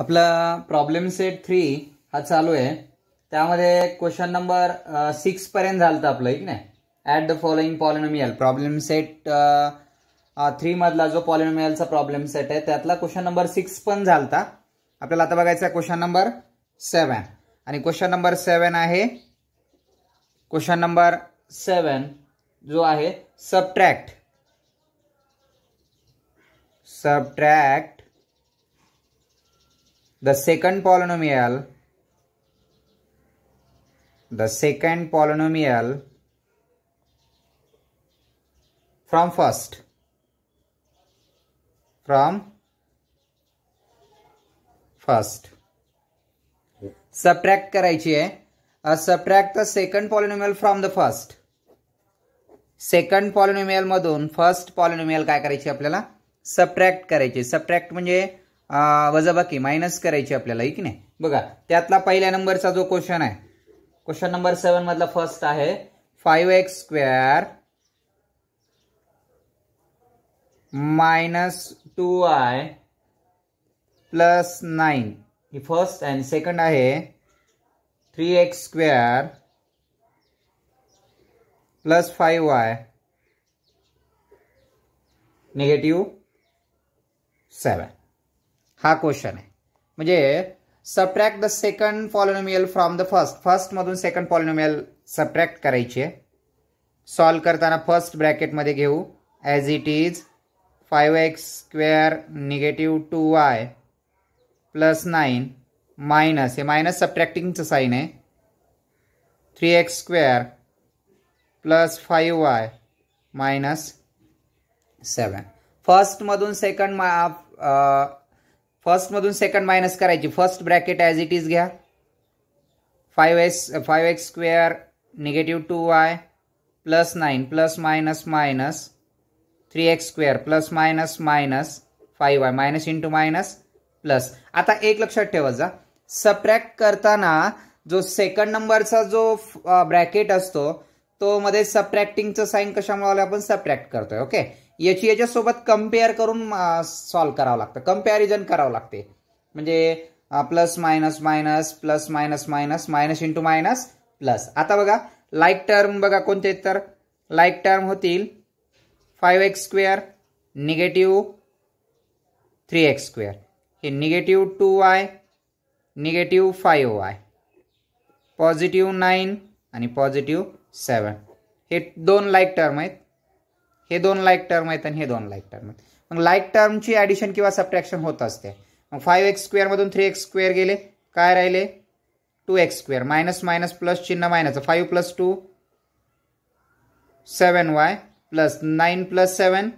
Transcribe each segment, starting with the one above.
आपला problem set three हा चालू आहे त्यामध्ये क्वेश्चन नंबर सिक्स पर्यंत झालं होतं आपलं ठीक नाही at the following polynomial problem set मधला जो पॉलिनोमियलचा प्रॉब्लेम सेट आहे त्यातला क्वेश्चन नंबर सिक्स पण झाला आपल्याला आता बघायचा क्वेश्चन नंबर सेवन आणि क्वेश्चन नंबर सेवन आहे क्वेश्चन नंबर सेवन जो आहे subtract subtract the second polynomial the second polynomial from first from first subtract करायची आहे subtract the second polynomial from the first second polynomial मधून फर्स्ट पॉलिनोमियल काय करायची आपल्याला सबट्रॅक्ट करायची सबट्रॅक्ट म्हणजे वजाबाकी मायनस करायची आपल्याला की नाही बघा त्यातला पहिल्या नंबरचा जो क्वेश्चन आहे क्वेश्चन नंबर सेवन मधला फर्स्ट आहे five x square minus two y plus nine ही फर्स्ट अँड सेकंड आहे three x square plus five y negative seven हा क्वेश्चन आहे म्हणजे subtract the second polynomial from the first first मधून second polynomial subtract करायची आहे solve करताना first ब्रॅकेटमध्ये घेऊ as it is five x square negative two y plus nine minus हे मायनस सबट्रॅक्टिंगचं साईन आहे three x square plus five y minus seven फर्स्टमधून सेकंड मा फर्स्ट फर्स्टमधून सेकंड मायनस करायची first bracket as it is घ्या five x five x square negative two y plus nine plus minus minus three x square plus minus minus five y minus into minus plus आता एक लक्षात ठेवा जा subtract करताना जो second नंबरचा जो ब्रॅकेट असतो तो मध्ये सबट्रॅक्टिंगचं साईन कशामुळे आपण सबट्रॅक्ट करतोय ओके याची याच्यासोबत कम्पेअर करून सॉल्व करावं लागतं कम्पॅरिझन करावं लागते म्हणजे plus minus minus plus minus minus minus into minus plus आता बघा लाईक टर्म बघा कोणते तर लाईक टर्म होतील five x square negative three x square हे negative two y negative five y positive nine आणि पॉझिटिव्ह सेवन हे दोन लाईक टर्म आहेत हे दोन लाईक टर्म आहेत आणि हे दोन लाईक टर्म आहेत मग लाईक टर्मची ॲडिशन किंवा सबट्रॅक्शन होत असते मग फाईव्ह एक्स स्क्वेअरमधून थ्री एक्स स्क्वेअर गेले काय राहिले two x square minus minus plus चिन्ह minus five plus two seven y plus nine plus seven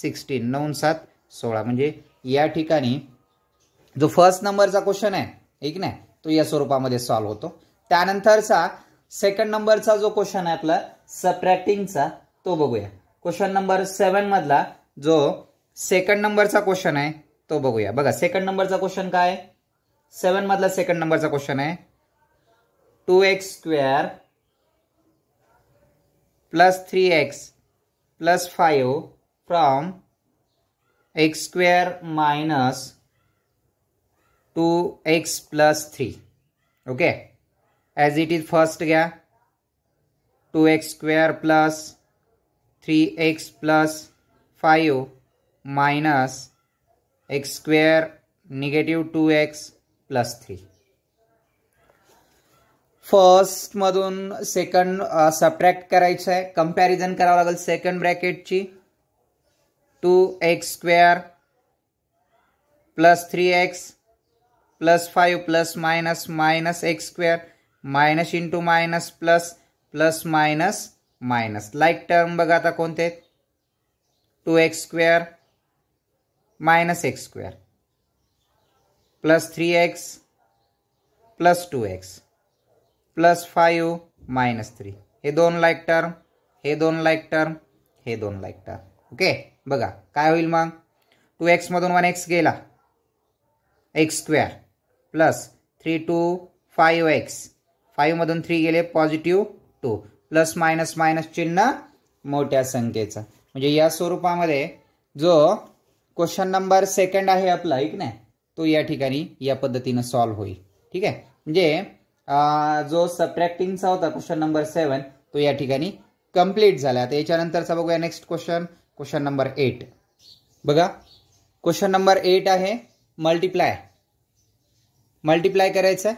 sixteen नऊ सात सोळा म्हणजे या ठिकाणी जो फर्स्ट नंबरचा क्वेश्चन आहे ठीक नाही तो या स्वरूपामध्ये सॉल्व्ह होतो त्यानंतरचा सेकंड नंबरचा जो क्वेश्चन आहे आपला सप्रॅक्टिंगचा तो बघूया क्वेश्चन नंबर सेवन मधला जो सेकंड नंबरचा क्वेश्चन आहे तो बघूया बघा सेकंड नंबरचा क्वेश्चन काय सेवन मधला सेकंड नंबरचा क्वेश्चन आहे two x square plus three x plus five from x square minus two x plus three okay as it is first घ्या two x square plus three x plus plus minus x square negative two x plus three फर्स्टमधून second subtract करायचं आहे comparison करावं लागेल second ब्रॅकेटची two x square plus three x plus five plus minus minus x square minus into minus plus plus minus minus like term बघा आता कोणते two x square minus x square plus three x plus two x plus five minus three हे दोन like term हे दोन like term हे दोन like term okay बघा काय होईल मग टू एक्समधून वन एक्स गेला x square plus three two five x फाईव्हमधून थ्री गेले positive two plus minus minus चिन्ह मोठ्या संख्येचा म्हणजे या स्वरूपामध्ये जो क्वेश्चन नंबर सेकंड आहे आपला एक ना तो या ठिकाणी या पद्धतीनं सॉल्व्ह होईल ठीक आहे म्हणजे जो सबट्रॅक्टिंगचा होता क्वेश्चन नंबर सेवन तो या ठिकाणी कम्प्लीट झाला आता याच्यानंतरचा बघूया next question question number eight बघा क्वेश्चन नंबर एट आहे मल्टिप्लाय मल्टिप्लाय करायचं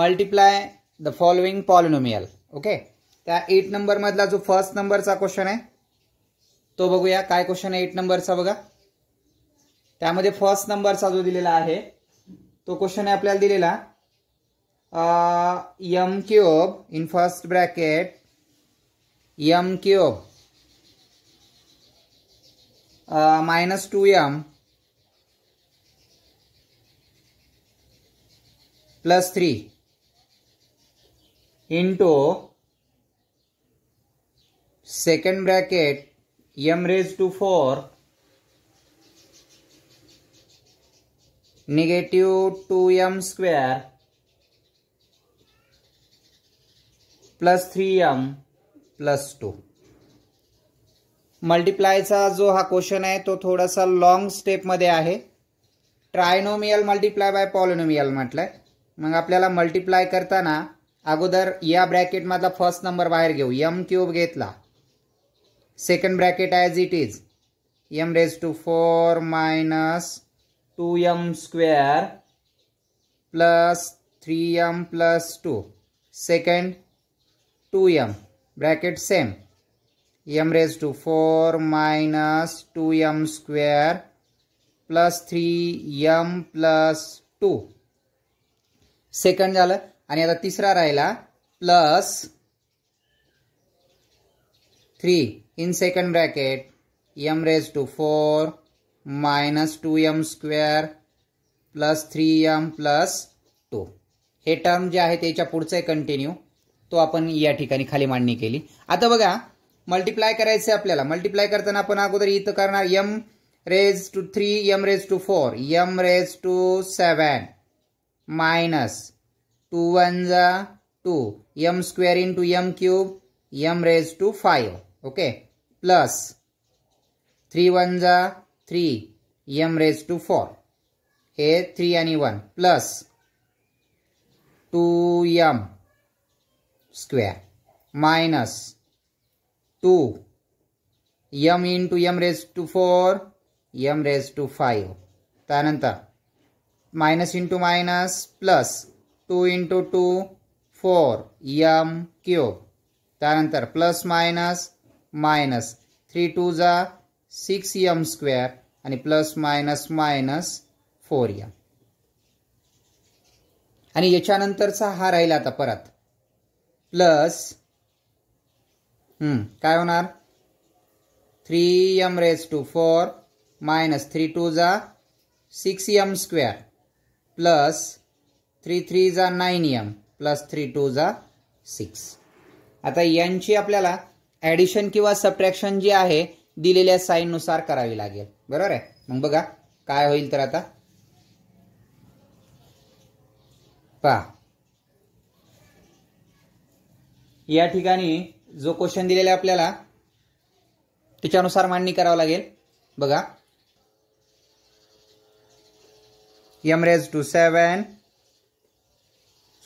multiply the following polynomial okay त्या एट मधला जो फर्स्ट नंबरचा क्वेश्चन आहे तो बघूया काय क्वेश्चन आहे एट नंबरचा बघा त्यामध्ये फर्स्ट नंबरचा जो दिलेला आहे तो क्वेश्चन आहे आपल्याला दिलेला m cube in first bracket m cube minus two m plus three into second bracket m two four 4 two 2m square plus three m plus two मल्टिप्लायचा जो हा क्वेश्चन आहे तो थोडासा लॉंग स्टेपमध्ये आहे ट्रायनोमियल मल्टिप्लाय बाय पॉलिनोमियल म्हटलंय मग आपल्याला मल्टिप्लाय करताना अगोदर या ब्रॅकेटमधला फर्स्ट नंबर बाहेर घेऊ एम क्यूब घेतला second bracket m raise to four minus two m square plus three m plus two second two m bracket same m raise to four minus two m square plus three m plus two second झालं आणि आता तिसरा राहिला plus three in second bracket m raised to 4 minus 2m square plus 3m plus 2 हे term जे आहे त्याच्या पुढचं आहे कंटिन्यू तो आपण या ठिकाणी खाली मांडणी केली आता बघा मल्टिप्लाय करायचं आपल्याला मल्टिप्लाय करताना आपण अगोदर इथं करणार m raise to three m raise to four m raise to seven minus two one जा two m square in two m cube m raise to five okay plus three one जा three m raise to four हे three आणि one plus two m square minus two m in two m raise to four m raise to five त्यानंतर minus into minus plus two into to four m cube त्यानंतर plus minus minus three two जा six m square आणि plus minus minus four m आणि याच्यानंतरचा हा राहील आता परत प्लस काय होणार three m raise to four minus three two जा six m square plus three three जा nine m plus three two जा सिक्स आता यांची आपल्याला ॲडिशन किंवा सबट्रॅक्शन जे आहे दिलेल्या साईननुसार करावी लागेल बरोबर आहे मग बघा काय होईल तर आता पहा या ठिकाणी जो क्वेश्चन दिलेला आहे आपल्याला त्याच्यानुसार मांडणी करावं लागेल बघा m raise to seven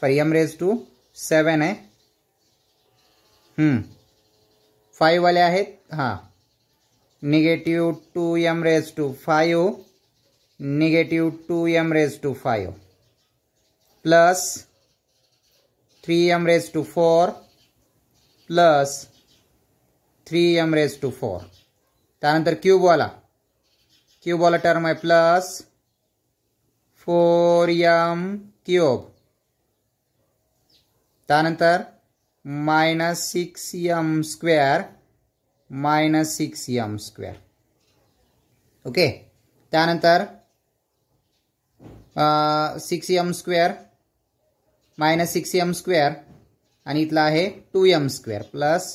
sorry m raise to seven आहे फाइव वाले हैं हाँ negative two m raise to five negative two m raise to five plus three m raise to four plus three m raise to four cube वाला cube वाला term है plus four m cube क्या six m square minus six m square okay त्यानंतर six m square minus six m square आणि इथला आहे two m square plus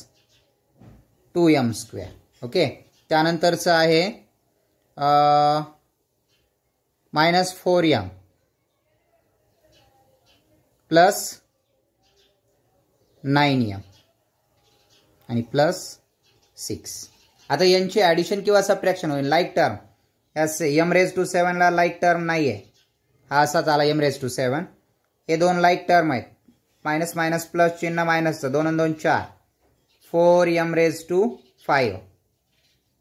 two m square okay त्यानंतरचं आहे minus four m plus nine m आणि plus six आता यांची addition किंवा सप्रॅक्शन होईल लाईक टर्म से यम रेज टू सेवनला लाईक टर्म नाही आहे हा असाच आला यम रेज टू सेवन हे दोन लाईक टर्म आहेत मायनस मायनस प्लस चिन्ह मायनसचं दोन दोन चार four m raise to five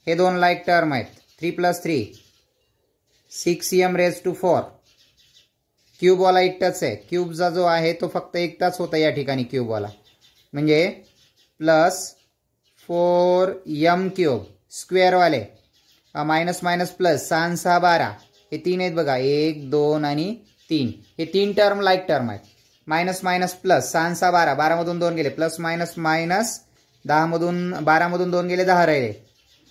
हे दोन लाईक टर्म आहेत three plus three six m raise to four क्यूबवाला एकटाच आहे क्यूबचा जो आहे तो फक्त एकटाच होता या ठिकाणी क्यूबवाला म्हणजे प्लस फोर यम क्यूब स्क्वेअरवाले मायनस मायनस प्लस सहा सहा बारा हे तीन आहेत बघा एक दोन आणि तीन हे तीन टर्म लाईक टर्म आहेत मायनस मायनस प्लस सहा सहा बारा बारामधून दोन गेले प्लस मायनस मायनस दहामधून बारामधून दोन गेले दहा राहिले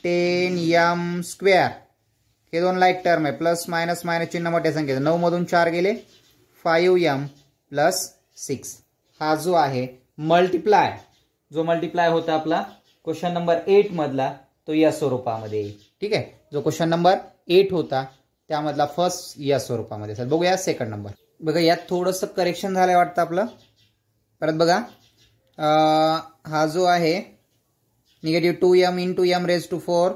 टेन यम स्क्वेअर हे दोन लाईक टर्म आहे प्लस मायनस मायनस चिन्ह मोठ्या संख्येचं नऊमधून चार गेले फाईव्ह यम प्लस सिक्स हा जो आहे मल्टिप्लाय जो मल्टिप्लाय होता आपला क्वेश्चन नंबर एट मधला तो या स्वरूपामध्ये ठीक आहे जो क्वेश्चन नंबर एट होता त्यामधला फर्स्ट या स्वरूपामध्ये सर बघूया सेकंड नंबर बघा यात थोडंसं करेक्शन झालं वाटतं आपलं परत बघा हा जो आहे negative two m in two m raise to four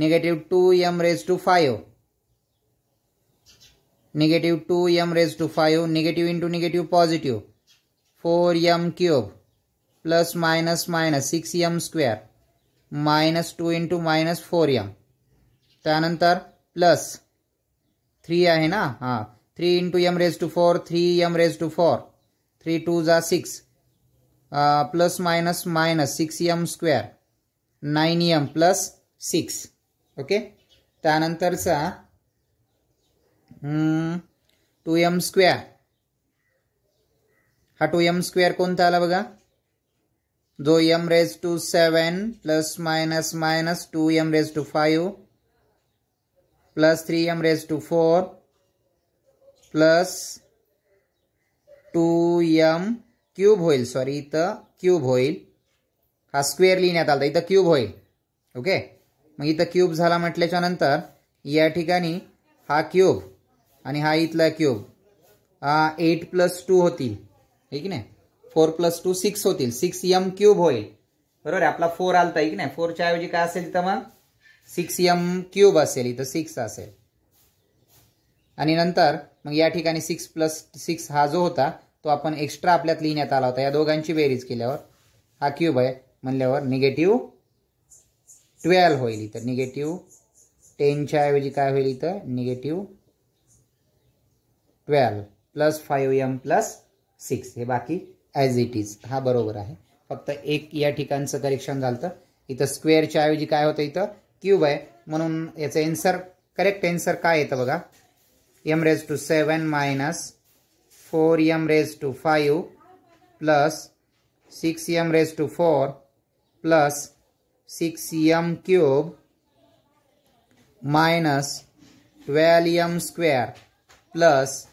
negative two m raise to five negative two m raise to five negative into negative positive four m cube plus minus minus six m square minus two into minus four m त्यानंतर plus three आहे ना हां three into m raise to four three m raise to four three two जा six plus minus minus six m square nine m plus six okay त्यानंतरचा two m square हा two m square कोणता आला बघा जो m raise to seven plus minus minus two m raise to five plus three m raise to four plus two m cube होईल sorry इथं cube होईल हा स्क्वेअर लिहिण्यात आला इथं क्यूब होईल ओके मग इथं क्यूब झाला म्हटल्याच्या नंतर या ठिकाणी हा क्यूब आणि हा इथला क्यूब एट प्लस टू होतील आहे की नाही फोर प्लस टू सिक्स होतील सिक्स यम क्यूब होईल बरोबर आहे आपला फोर आलता आहे की नाही फोरच्या ऐवजी काय असेल तर मग सिक्स यम क्यूब असेल इथं सिक्स असेल आणि नंतर मग या ठिकाणी सिक्स प्लस सिक्स हा जो होता तो आपण एक्स्ट्रा आपल्यात लिहिण्यात आला होता या दोघांची बेरीज केल्यावर हा क्यूब आहे म्हणल्यावर निगेटिव्ह ट्वेल्व होईल इथं निगेटिव्ह टेनच्या ऐवजी काय होईल इथं negative twelve plus five m plus six हे बाकी ॲज इट इज हा बरोबर आहे फक्त एक या ठिकाणचं करेक्शन झालं तर इथं स्क्वेअरच्या ऐवजी काय होतं इथं क्यूब आहे म्हणून याचं एन्सर करेक्ट एन्सर काय येतं बघा m raise to seven minus four m raise to five plus six m raise to four plus six m cube minus twelve m square plus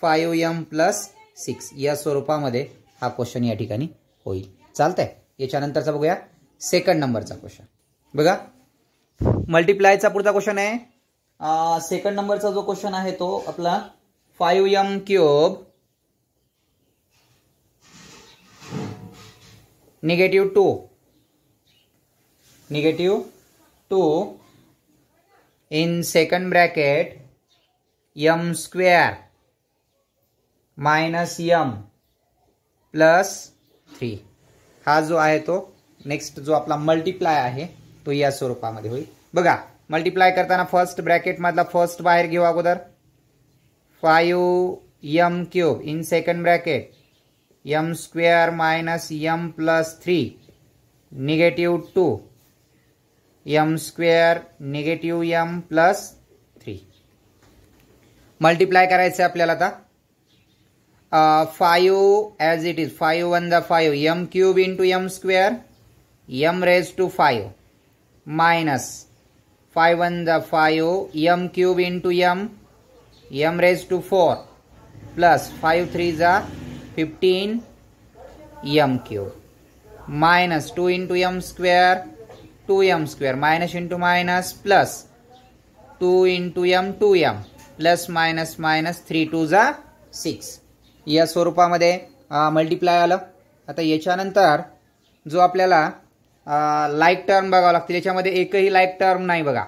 five m plus six या स्वरूपामध्ये हा question या ठिकाणी होईल चालतंय याच्यानंतरचा बघूया सेकंड नंबरचा question बघा मल्टिप्लायचा पुढचा क्वेश्चन आहे सेकंड नंबरचा जो क्वेश्चन आहे तो आपला five m cube negative two negative two in second bracket m square minus m plus three हा जो आहे तो नेक्स्ट जो आपला मल्टिप्लाय आहे तो या स्वरूपामध्ये होईल बघा मल्टिप्लाय करताना फर्स्ट ब्रॅकेटमधला फर्स्ट बाहेर घेऊ अगोदर five m cube in second bracket m square minus m plus three negative two m square negative m plus three multiply करायचं आहे आपल्याला आता uh, 5 as it is 5 1 the 5 m cube into m square m raised to 5 minus 5 1 the 5 m cube into m m raised to 4 plus 5 3 the 15 m cube minus 2 into m square 2 m square minus into minus plus 2 into m 2 m plus minus minus 3 to the 6 या स्वरूपामध्ये multiply आलं आता याच्यानंतर जो आपल्याला like term बघावं लागतील याच्यामध्ये एकही लाईक टर्म नाही बघा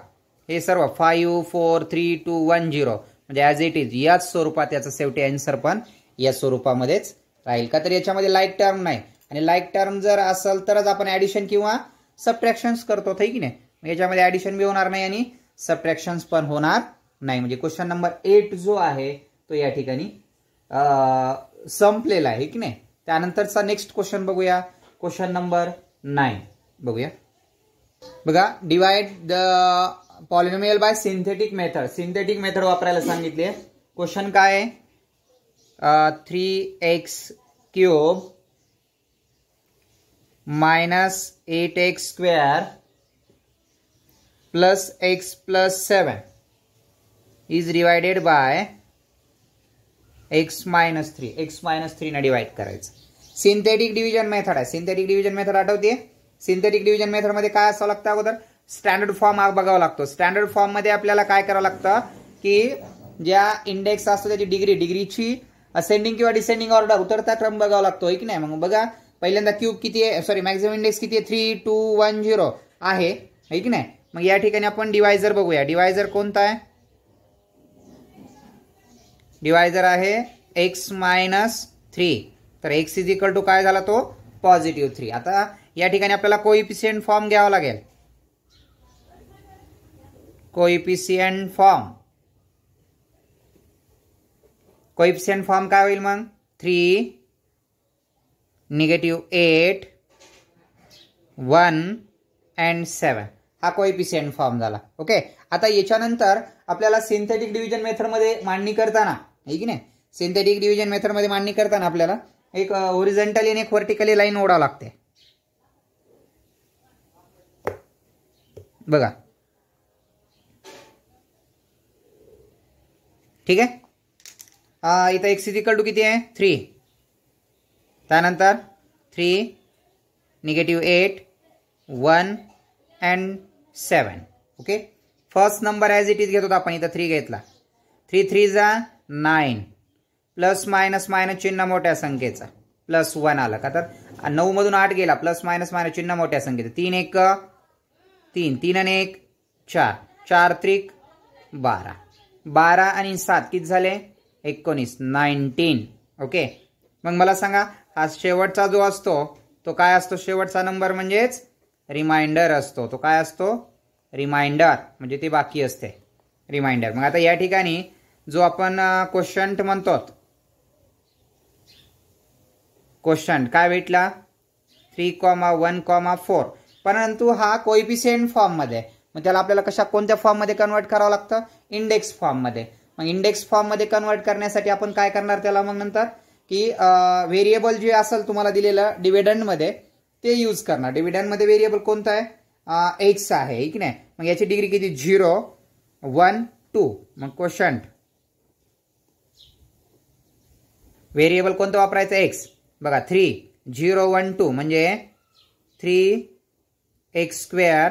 हे सर्व five four three two one zero म्हणजे ॲज इट इज याच स्वरूपात याचा सेवटी अँसर पण या स्वरूपामध्येच राहील का तर याच्यामध्ये लाईक टर्म नाही आणि लाईक टर्म जर असेल तरच आपण ॲडिशन किंवा सबट्रॅक्शन्स करतो थै की नाही याच्यामध्ये ॲडिशन बी होणार नाही आणि सबट्रॅक्शन्स पण होणार नाही म्हणजे क्वेश्चन नंबर एट जो आहे तो या ठिकाणी संपलेला आहे की नाही त्यानंतरचा नेक्स्ट क्वेश्चन बघूया क्वेश्चन नंबर नाईन बघूया बघा divide the polynomial by synthetic method synthetic method वापरायला सांगितले क्वेश्चन काय आहे three x cube minus eight x square plus x plus seven is divided by x minus three x minus थ्रीनं divide करायचं synthetic division method आहे synthetic division method आठवते synthetic division मेथडमध्ये काय असावं लागतं अगोदर स्टँडर्ड फॉर्म बघावा लागतो स्टँडर्ड फॉर्ममध्ये आपल्याला काय करावं लागतं की ज्या इंडेक्स असतो त्याची डिग्री डिग्रीची असेंडिंग किंवा डिसेंडिंग ऑर्डर उतरता क्रम बघावा लागतो की नाही मग बघा पहिल्यांदा क्यूब किती आहे सॉरी मॅक्झिमम इंडेक्स किती आहे थ्री टू वन झिरो आहे की नाही मग या ठिकाणी आपण डिवायझर बघूया डिवायझर कोणता आहे डिवायझर आहे एक्स मायनस थ्री तर एक्स इज इक्वल टू काय झाला तो पॉझिटिव्ह थ्री आता या ठिकाणी आपल्याला कोइपिशियंट फॉर्म घ्यावा लागेल कोइपिशियंट फॉर्म कोइपिशियंट फॉर्म काय होईल मग three negative eight one and seven हा कोइपिशियंट फॉर्म झाला ओके आता याच्यानंतर आपल्याला सिंथेटिक डिव्हिजन मेथडमध्ये मांडणी करताना आहे की नाही सिंथेटिक डिव्हिजन मेथडमध्ये मांडणी करताना आपल्याला एक ओरिजेंटली आणि एक व्हर्टिकली लाईन ओढावं लागते बघा ठीक आहे इथं एक्स इक्वल टू किती आहे थ्री त्यानंतर three negative eight one and seven okay first number as it is घेतो आपण इथं थ्री घेतला थ्री थ्री जा नाईन प्लस मायनस मायनस चिन्ह मोठ्या संख्येचा प्लस वन आला का तर मधून आठ गेला प्लस मायनस मायनस चिन्ह मोठ्या संख्येचा तीन एक तीन तीन आणि एक चार चार त्रिक बारा बारा आणि सात किती झाले एकोणीस नाईन्टीन ओके मग मला सांगा हा शेवटचा जो असतो तो काय असतो शेवटचा नंबर म्हणजेच रिमाइंडर असतो तो काय असतो रिमाइंडर म्हणजे ती बाकी असते रिमाइंडर मग आता या ठिकाणी जो आपण क्वेश्चंट म्हणतो क्वेश्चन काय भेटला three comma one comma four परंतु हा कोइपिशियंट फॉर्ममध्ये मग त्याला आपल्याला कशा कोणत्या फॉर्ममध्ये कन्वर्ट करावं लागतं इंडेक्स फॉर्ममध्ये मग इंडेक्स फॉर्ममध्ये कन्वर्ट करण्यासाठी आपण काय करणार त्याला मग नंतर की व्हेरिएबल जे असेल तुम्हाला दिलेलं डिव्हिडंडमध्ये ते यूज करणार डिव्हिडंडमध्ये व्हेरिएबल कोणता आहे एक्स आहे ठीक नाही मग याची डिग्री किती झिरो वन टू मग क्वेश्चन वेरिएबल कोणतं वापरायचं एक्स बघा थ्री झिरो वन टू म्हणजे three x square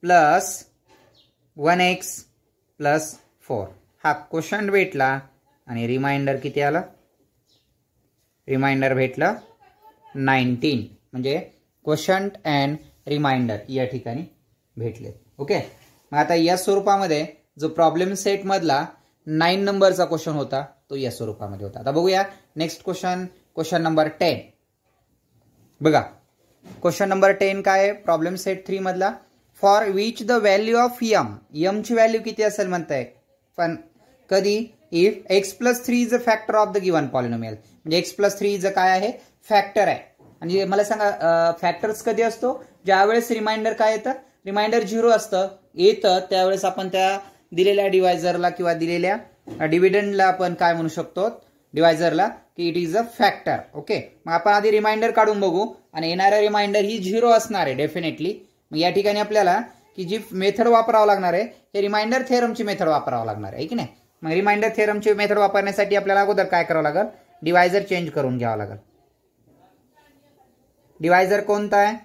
plus one x plus four हा क्वेश्चन भेटला आणि रिमाइंडर किती आलं रिमाइंडर भेटलं नाईन्टीन म्हणजे क्वेश्चन अँड रिमाइंडर या ठिकाणी भेटले ओके मग आता या स्वरूपामध्ये जो प्रॉब्लेम सेटमधला नाईन नंबरचा क्वेश्चन होता तो या स्वरूपामध्ये होता आता बघूया next question question number ten बघा क्वेश्चन नंबर टेन काय प्रॉब्लेम सेट थ्री मधला for which the value of m यमची व्हॅल्यू किती असेल म्हणताय पण कधी if x plus three is a factor of the given polynomial म्हणजे एक्स प्लस थ्री इज काय आहे फॅक्टर आहे आणि मला सांगा फॅक्टर्स कधी असतो ज्यावेळेस रिमाइंडर काय येतं रिमाइंडर झिरो असतं येतं त्यावेळेस आपण त्या दिलेल्या डिवायझरला किंवा दिलेल्या डिव्हिडंडला आपण काय म्हणू शकतो डिवायझरला की it is a factor okay मग आपण आधी रिमाइंडर काढून बघू आणि येणारा रिमाइंडर ही झिरो असणार आहे डेफिनेटली मग या ठिकाणी आपल्याला की जी मेथड वापरावं लागणार आहे हे रिमाइंडर थेरमची मेथड वापरावं लागणार आहे की नाही मग रिमाइंडर थेरमची मेथड वापरण्यासाठी आपल्याला अगोदर काय करावं लागेल डिवायझर चेंज करून घ्यावं लागेल डिवायझर कोणता आहे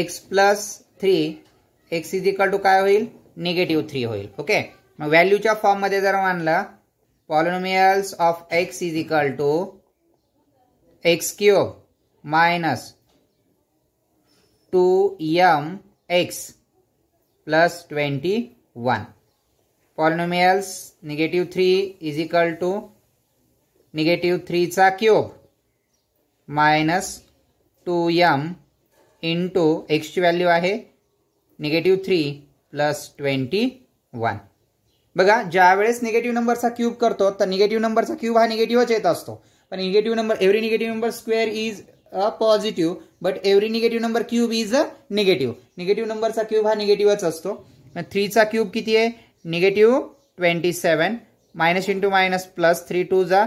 x plus three x is equal to काय होईल निगेटिव्ह थ्री होईल ओके मग व्हॅल्यूच्या फॉर्ममध्ये जर मानलं polynomials of x is equal to x cube minus two m x plus twenty one polynomials negative three is equal to negative थ्रीचा cube minus two m in into एक्सची value आहे negative three plus twenty one बघा ज्या वेळेस negative नंबरचा cube करतो तर negative नंबरचा क्यूब हा निगेटिव्हच येत असतो पण negative number every negative number square is a positive but every negative number cube is a negative negative नंबरचा क्यूब हा निगेटिव्हच असतो थ्रीचा क्यूब किती आहे negative twenty seven minus into minus plus three two जा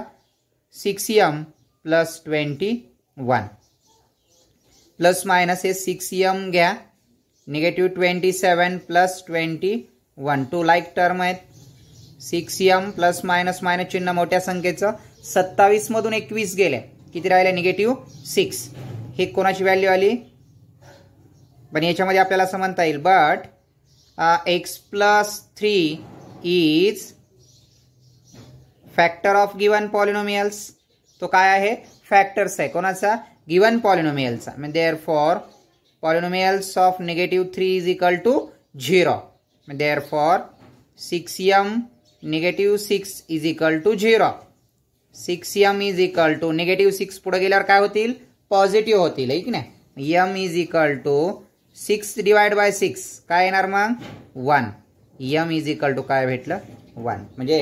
six m plus twenty one plus minus हे six m घ्या negative twenty seven plus twenty one two like term आहेत six m plus minus minus चिन्ह मोठ्या संख्येचं सत्तावीसमधून एकवीस गेले किती राहिले निगेटिव्ह सिक्स हे कोणाची व्हॅल्यू आली पण याच्यामध्ये आपल्याला असं येईल but x plus three is factor of given polynomials तो काय आहे फॅक्टर्स आहे कोणाचा गिवन पॉलिनोमियलचा म्हणजे therefore polynomials of negative three is equal to 0. Therefore, 6m negative 6 is equal to 0. 6m is equal to negative six पुढे गेल्यावर काय होतील पॉझिटिव्ह होतील ऐक ना नाही m is equal to six divide by six काय येणार मग one m is equal to काय भेटलं वन म्हणजे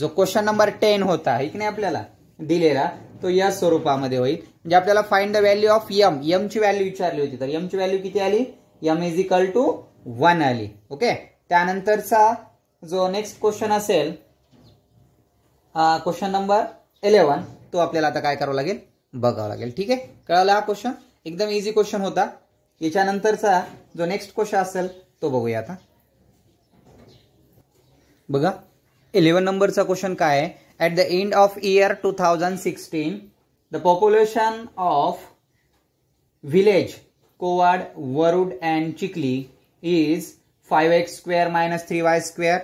जो क्वेश्चन नंबर टेन होता ऐक की नाही आपल्याला दिलेला तो या स्वरूपामध्ये होईल जे म्हणजे आपल्याला find the value of m ची व्हॅल्यू विचारली होती तर यमची व्हॅल्यू किती आली m is equal to one आली ओके त्यानंतरचा जो नेक्स्ट क्वेश्चन असेल क्वेश्चन नंबर इलेवन तो आपल्याला आता काय करावं लागेल बघावं लागेल ठीक आहे कळवलं हा क्वेश्चन एकदम इझी क्वेश्चन होता याच्यानंतरचा जो नेक्स्ट क्वेश्चन असेल तो बघूया आता बघा इलेवन नंबरचा क्वेश्चन काय आहे at the end of year two thousand sixteen the population of village Kowad Warud and Chikhali is five x square minus three y square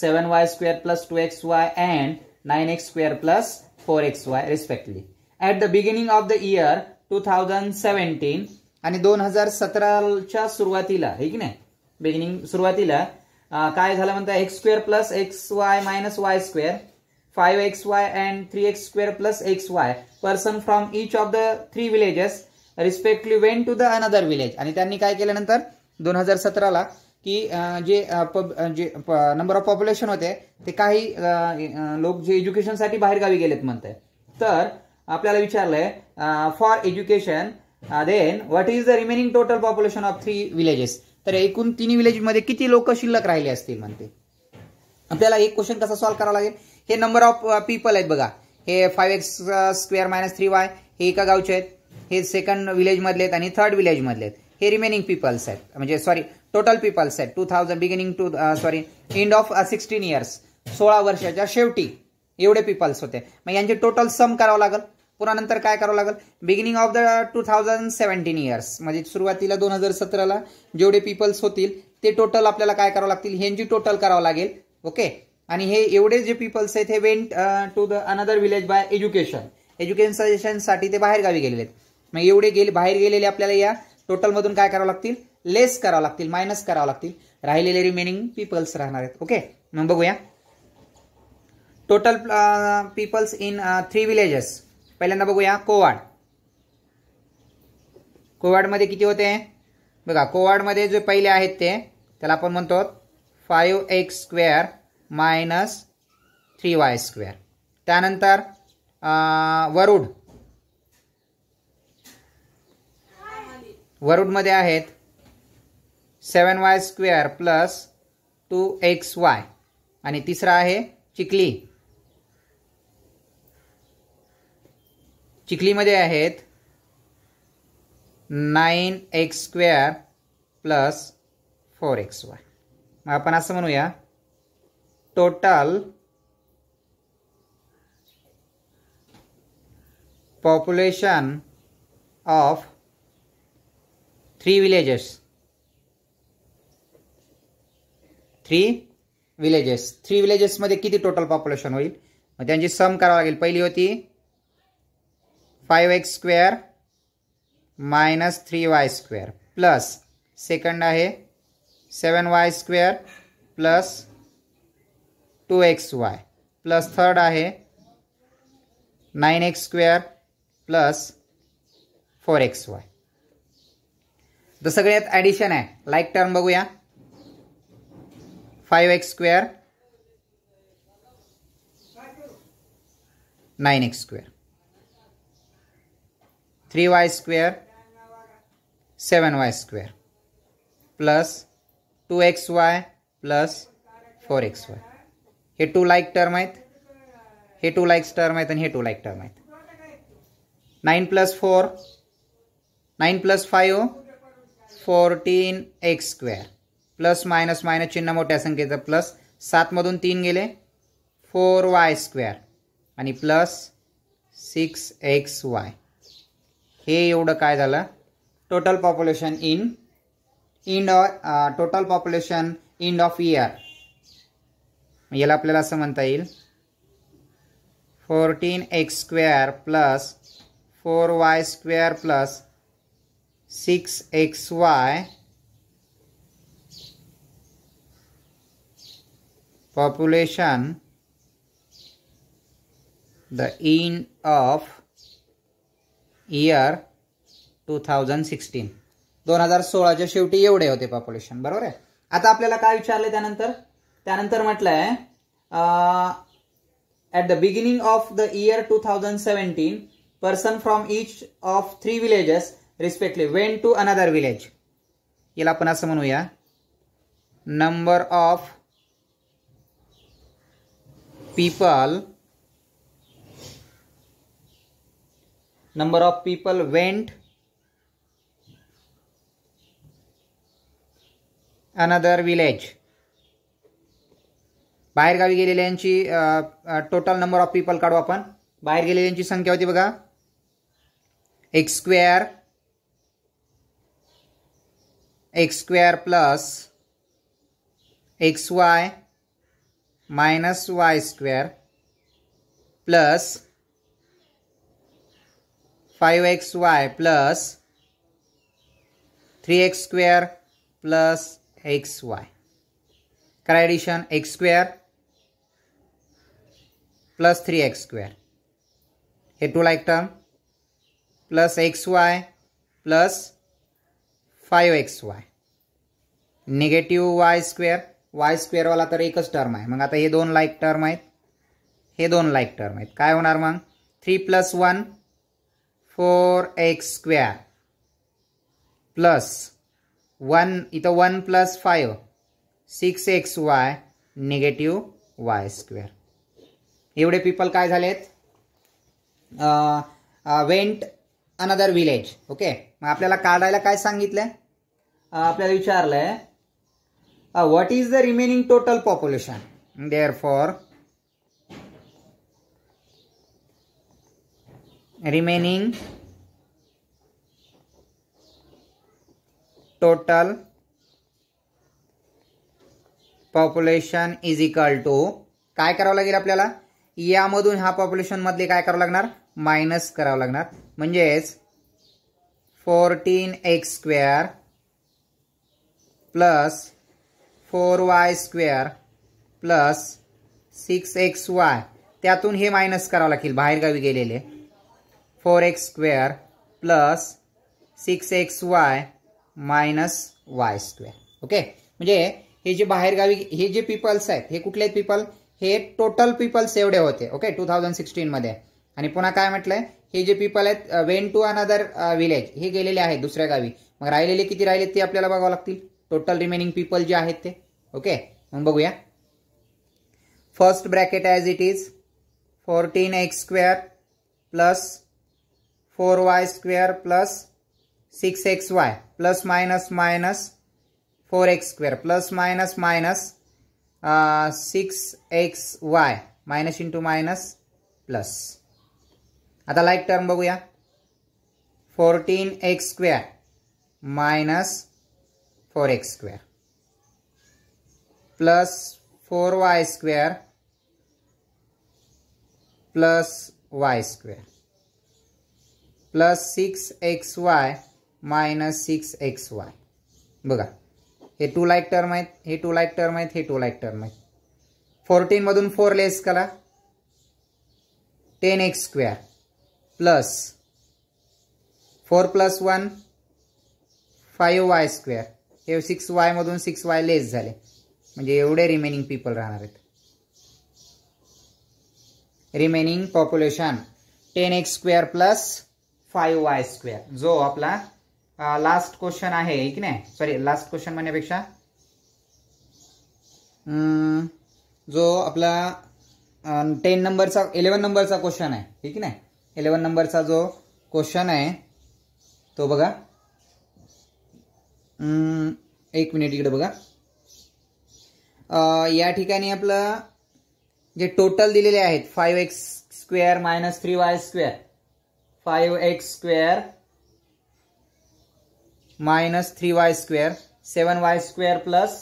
seven y square plus two x y and nine x square plus four x y respectively at the beginning of the year two thousand seventeen आणि दोन हजार सतराच्या सुरुवातीला ठीक नाही beginning सुरुवातीला काय झालं म्हणतात x square plus x Y minus Y square x and three x square plus x y person from each of the three villages respectively went to the another village आणि त्यांनी काय केल्यानंतर दोन हजार सतराला की जे जे नंबर ऑफ पॉप्युलेशन होते ते काही लोक जे एज्युकेशनसाठी बाहेरगावी गेलेत म्हणते तर आपल्याला विचारलंय for education then what is the remaining total population of three villages तर एकूण तिन्ही विलेजमध्ये किती लोक शिल्लक राहिले असतील म्हणते आपल्याला एक क्वेश्चन कसा सॉल्व्ह करावा लागेल हे नंबर ऑफ पीपल आहेत बघा हे five x square minus three y हे एका गावचे आहेत हे सेकंड विलेजमधले आहेत आणि थर्ड विलेजमधले आहेत हे रिमेनिंग पीपल्स आहेत म्हणजे सॉरी टोटल पीपल्स आहेत two thousand beginning to sorry end of sixteen years सोळा वर्षाच्या शेवटी एवढे पीपल्स होते मग यांचे टोटल सम करावं लागेल पुन्हा नंतर काय करावं लागेल beginning of the two thousand seventeen years म्हणजे सुरुवातीला दोन हजार सतराला जेवढे पीपल्स होतील ते टोटल आपल्याला काय करावं लागतील ह्यांची टोटल करावं लागेल ओके आणि हे एवढे जे पीपल्स आहेत हे went to the another village by education एज्युकेशनसाठी ते बाहेर गावी गेलेले आहेत मग एवढे गेले बाहेर गेलेले आपल्याला या टोटलमधून काय करावं लागतील लेस करावं लागतील मायनस करावं लागतील राहिलेले रिमेनिंग पीपल्स राहणार आहेत ओके मग बघूया total peoples in three villages पहिल्यांदा बघूया कोवाड कोवाडमध्ये किती होते बघा कोवाडमध्ये जे पहिले आहेत ते त्याला आपण म्हणतो five x square minus three y square त्यानंतर वरुड वरुडमध्ये आहेत seven y square plus two x Y आणि तिसरा आहे चिखली चिखलीमध्ये आहेत nine x square plus four x y मग आपण असं म्हणूया total population of three villages three villages three विलेजेसमध्ये किती टोटल पॉप्युलेशन होईल मग त्यांची सम करावं लागेल पहिली होती five x square minus three y square plus second आहे seven y square plus two x Y plus third आहे nine x square plus four x y तर सगळ्यात ॲडिशन आहे लाईक टर्म बघूया five x square nine x square three y square seven y square plus two x Y plus four x y हे two like term आहेत हे two likes term आहेत आणि हे टू लाईक टर्म आहेत nine plus four nine plus five fourteen x square plus minus minus चिन्ह मोठ्या संख्येचं प्लस सातमधून तीन गेले फोर वाय स्क्वेअर आणि प्लस सिक्स एक्स वाय हे एवढं काय झालं total population in end total population end of year याला आपल्याला असं म्हणता येईल fourteen x square plus four y square plus six x y population the end of year two thousand sixteen दोन हजार सोळाच्या शेवटी एवढे होते पॉप्युलेशन बरोबर आहे आता आपल्याला काय विचारले त्यानंतर त्यानंतर म्हटलंय at the beginning of the year two thousand seventeen person from each of three villages respectively went to another village याला आपण असं म्हणूया number of people number of people went another village बाहेरगावी गेलेल्यांची टोटल नंबर ऑफ पीपल काढू आपण बाहेर गेलेल्यांची संख्या होती बघा x square x square plus x Y minus Y square plus five x Y plus three x square plus x Y addition x square plus three x square हे two like term plus x Y plus five x Y negative Y square y स्क्वेअरवाला तर एकच term आहे मग आता हे दोन like term आहेत हे दोन लाईक टर्म आहेत काय होणार मग three plus one four x square plus one इथं one plus five six x Y negative Y square एवढे पीपल काय झालेत वेंट अनदर विलेज ओके मग आपल्याला काढायला काय सांगितलंय आपल्याला विचारलंय what is the remaining total population therefore remaining total population is equal to काय करावं लागेल आपल्याला यामधून ह्या मधले काय करावं लागणार मायनस करावं लागणार म्हणजेच fourteen x square plus four y square plus six x y त्यातून हे मायनस करावं लागेल बाहेरगावी गेलेले four x square plus six x Y minus Y square okay म्हणजे हे जे बाहेरगावी हे जे पीपल्स आहेत हे कुठले आहेत पीपल हे टोटल पीपल्स एवढे होते ओके टू थाउजंड सिक्सटीन मध्ये आणि पुन्हा काय म्हटलंय हे जे पीपल आहेत वेन टू अनदर विलेज हे गेलेले आहेत दुसऱ्या गावी मग राहिलेले किती राहिले ते आपल्याला बघावं लागतील टोटल रिमेनिंग पीपल जे आहेत ते ओके मग बघूया first bracket as it is fourteen x square plus four y square plus six x Y plus minus minus four x square plus minus minus 6xy uh, minus into minus plus. आता like term बगुया. 14x square minus 4x square plus 4y square plus y square plus 6xy minus 6xy. बगा. हे two like term आहेत हे two like term आहेत हे two like term आहेत फोर्टीनमधून four less करा ten x square plus four plus one five Y square हे six y मधून सिक्स वाय लेस झाले म्हणजे एवढे रिमेनिंग पीपल राहणार आहेत remaining population ten x square plus five Y square जो आपला लास्ट क्वेश्चन आहे की नाही सॉरी लास्ट क्वेश्चन म्हणण्यापेक्षा जो आपला टेन नंबरचा इलेवन नंबरचा क्वेश्चन आहे ठीक नाही इलेवन नंबरचा जो क्वेश्चन आहे तो बघा एक मिनिट इकडे बघा या ठिकाणी आपलं जे टोटल दिलेले आहेत five x square minus three y square five x square minus three y square seven y square plus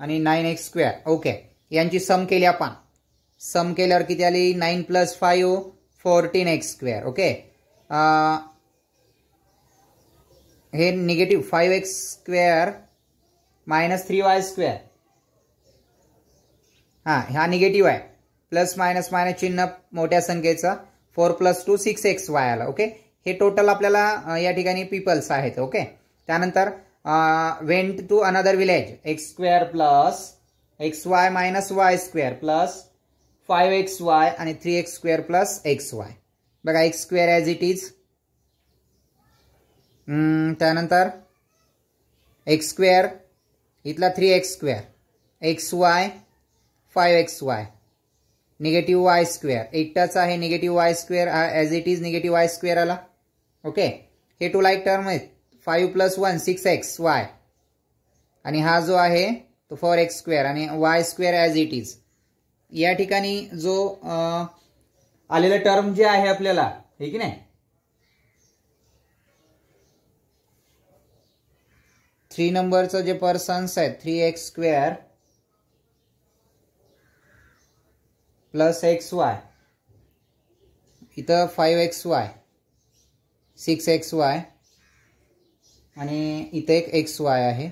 आणि नाईन एक्स स्क्वेअर ओके यांची सम केली आपण सम केल्यावर किती आली nine plus five fourteen x square okay हे negative five x square minus three y square हां हा निगेटिव्ह आहे प्लस मायनस मायनस चिन्ह मोठ्या संख्येचं four plus two six x y आला ओके हे टोटल आपल्याला या ठिकाणी पीपल्स आहेत ओके त्यानंतर went to another village X square plus x Y minus Y square plus five x Y आणि three x square plus x Y बघा x square as it is त्यानंतर X square इथला three x square X Y five x Y negative Y square एकटाच आहे negative Y square as it is negative Y square आला okay हे two like term आहेत five plus one six x Y आणि हा जो आहे तो फॉर एक्स स्क्वेअर आणि Y square as it is या ठिकाणी जो आलेलं टर्म जे आहे आपल्याला हे की नाही थ्री नंबरचं जे पर्सन्स आहेत three x square plus x Y इथं five x Y six x Y आणि इथे एक एक्स वाय आहे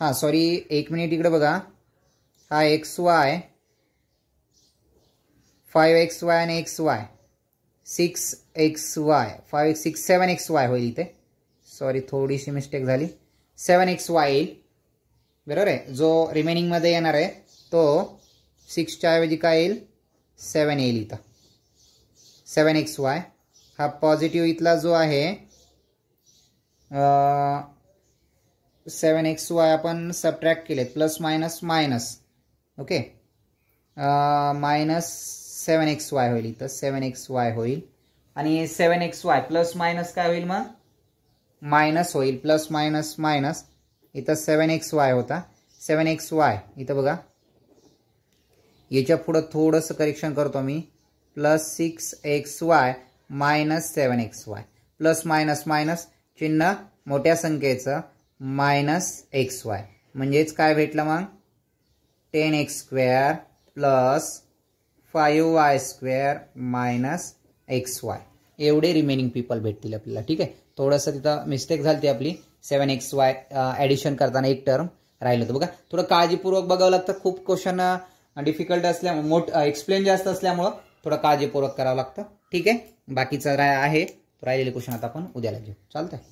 हां सॉरी एक मिनिट इकडे बघा हा X Y five x Y आणि X Y six x Y five six seven X Y होईल इथे सॉरी थोडीशी मिस्टेक झाली सेवन एक्स वाय येईल बरोबर आहे जो रिमेनिंगमध्ये येणार आहे तो सिक्सच्या ऐवजी काय येईल सेवन येईल इथं सेवन एक्स वाय हा पॉझिटिव्ह इथला जो आहे सेवन एक्स वाय आपण सबट्रॅक्ट केलेत plus minus minus okay minus seven X Y होईल इथं सेवन एक्स वाय होईल आणि seven X Y plus minus काय होईल मग मायनस होईल प्लस मायनस मायनस इथं सेवन एक्स वाय होता सेवन एक्स वाय इथं बघा याच्या पुढं थोडंसं करेक्शन करतो मी plus six x Y minus seven X Y plus minus minus चिन्ह मोठ्या संख्येचं मायनस एक्स वाय म्हणजेच काय भेटलं मग ten x square plus five Y square minus X Y एवढे रिमेनिंग पीपल भेटतील आपल्याला ठीक आहे थोडंसं तिथं मिस्टेक झाली ती आपली सेवन एक्स वाय ॲडिशन करताना एक टर्म राहिलं होतं बघा थोडं काळजीपूर्वक बघावं लागतं खूप क्वेश्चन डिफिकल्ट असल्यामुळं मोठ एक्सप्लेन जास्त असल्यामुळं थोडं काळजीपूर्वक करावं लागतं ठीक आहे बाकीचं आहे राहिलेले क्वेश्चन आता आपण उद्याला घेऊ चालतंय